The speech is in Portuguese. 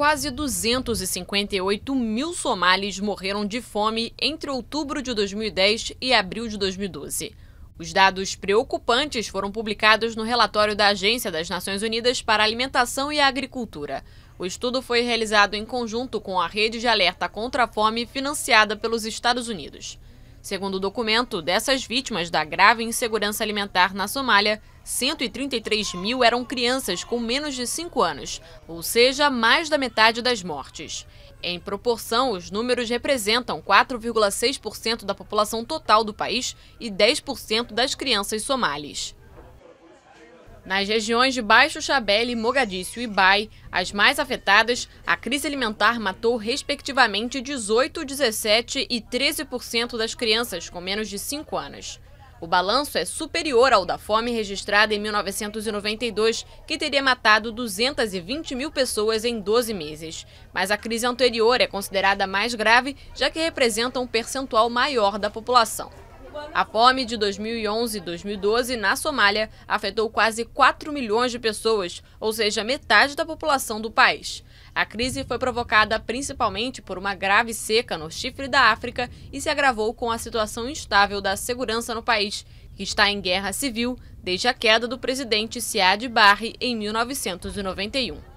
quase 258 mil somalis morreram de fome entre outubro de 2010 e abril de 2012. Os dados preocupantes foram publicados no relatório da Agência das Nações Unidas para a Alimentação e a Agricultura. O estudo foi realizado em conjunto com a Rede de Alerta contra a Fome, financiada pelos Estados Unidos. Segundo o documento, dessas vítimas da grave insegurança alimentar na Somália, 133 mil eram crianças com menos de 5 anos, ou seja, mais da metade das mortes. Em proporção, os números representam 4,6% da população total do país e 10% das crianças somalis. Nas regiões de Baixo Xabele, Mogadíscio e Bai, as mais afetadas, a crise alimentar matou respectivamente 18, 17 e 13% das crianças com menos de 5 anos. O balanço é superior ao da fome registrada em 1992, que teria matado 220 mil pessoas em 12 meses. Mas a crise anterior é considerada mais grave, já que representa um percentual maior da população. A fome de 2011 e 2012 na Somália afetou quase 4 milhões de pessoas, ou seja, metade da população do país. A crise foi provocada principalmente por uma grave seca no chifre da África e se agravou com a situação instável da segurança no país, que está em guerra civil desde a queda do presidente Siad Barre em 1991.